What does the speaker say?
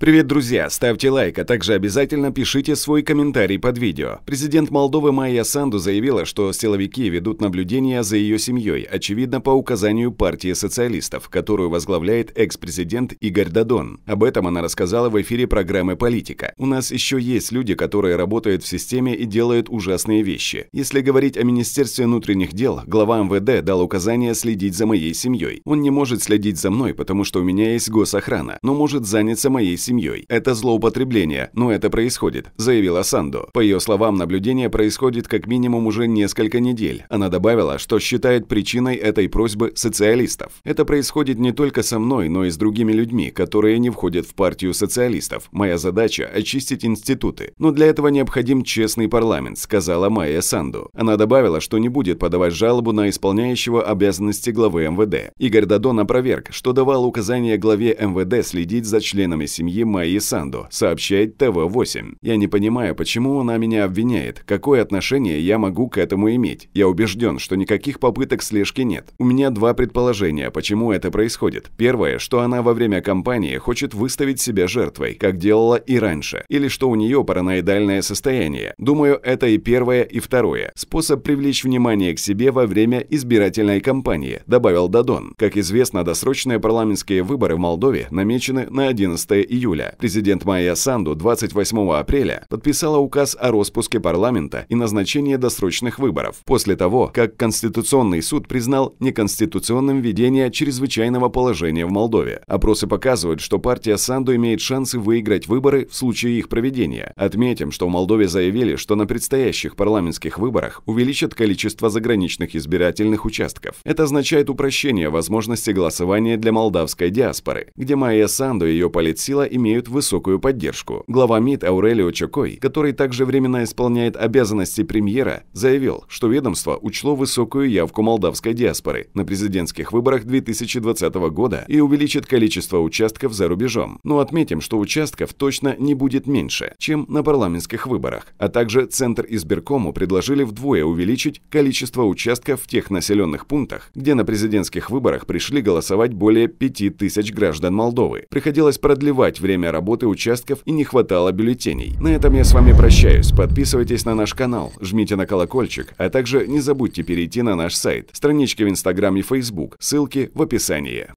Привет, друзья! Ставьте лайк, а также обязательно пишите свой комментарий под видео. Президент Молдовы Майя Санду заявила, что силовики ведут наблюдение за ее семьей, очевидно, по указанию партии социалистов, которую возглавляет экс-президент Игорь Дадон. Об этом она рассказала в эфире программы «Политика». У нас еще есть люди, которые работают в системе и делают ужасные вещи. Если говорить о Министерстве внутренних дел, глава МВД дал указание следить за моей семьей. Он не может следить за мной, потому что у меня есть госохрана, но может заняться моей семьей семьей. Это злоупотребление, но это происходит, заявила Сандо. По ее словам, наблюдение происходит как минимум уже несколько недель. Она добавила, что считает причиной этой просьбы социалистов. Это происходит не только со мной, но и с другими людьми, которые не входят в партию социалистов. Моя задача – очистить институты. Но для этого необходим честный парламент, сказала Майя Санду. Она добавила, что не будет подавать жалобу на исполняющего обязанности главы МВД. Игорь Дадон опроверг, что давал указание главе МВД следить за членами семьи Ямайи Санду, сообщает ТВ-8. Я не понимаю, почему она меня обвиняет, какое отношение я могу к этому иметь. Я убежден, что никаких попыток слежки нет. У меня два предположения, почему это происходит. Первое, что она во время кампании хочет выставить себя жертвой, как делала и раньше, или что у нее параноидальное состояние. Думаю, это и первое, и второе. Способ привлечь внимание к себе во время избирательной кампании, добавил Дадон. Как известно, досрочные парламентские выборы в Молдове намечены на 11 июля июля. Президент Майя Санду 28 апреля подписала указ о распуске парламента и назначении досрочных выборов, после того, как Конституционный суд признал неконституционным введение чрезвычайного положения в Молдове. Опросы показывают, что партия Санду имеет шансы выиграть выборы в случае их проведения. Отметим, что в Молдове заявили, что на предстоящих парламентских выборах увеличат количество заграничных избирательных участков. Это означает упрощение возможности голосования для молдавской диаспоры, где Майя Санду и ее политсила имеют имеют высокую поддержку. Глава МИД Аурелио Чокой, который также временно исполняет обязанности премьера, заявил, что ведомство учло высокую явку молдавской диаспоры на президентских выборах 2020 года и увеличит количество участков за рубежом. Но отметим, что участков точно не будет меньше, чем на парламентских выборах, а также Центр избиркому предложили вдвое увеличить количество участков в тех населенных пунктах, где на президентских выборах пришли голосовать более 5000 граждан Молдовы. Приходилось продлевать время время работы участков и не хватало бюллетеней. На этом я с вами прощаюсь. Подписывайтесь на наш канал, жмите на колокольчик, а также не забудьте перейти на наш сайт, странички в Инстаграм и Фейсбук. Ссылки в описании.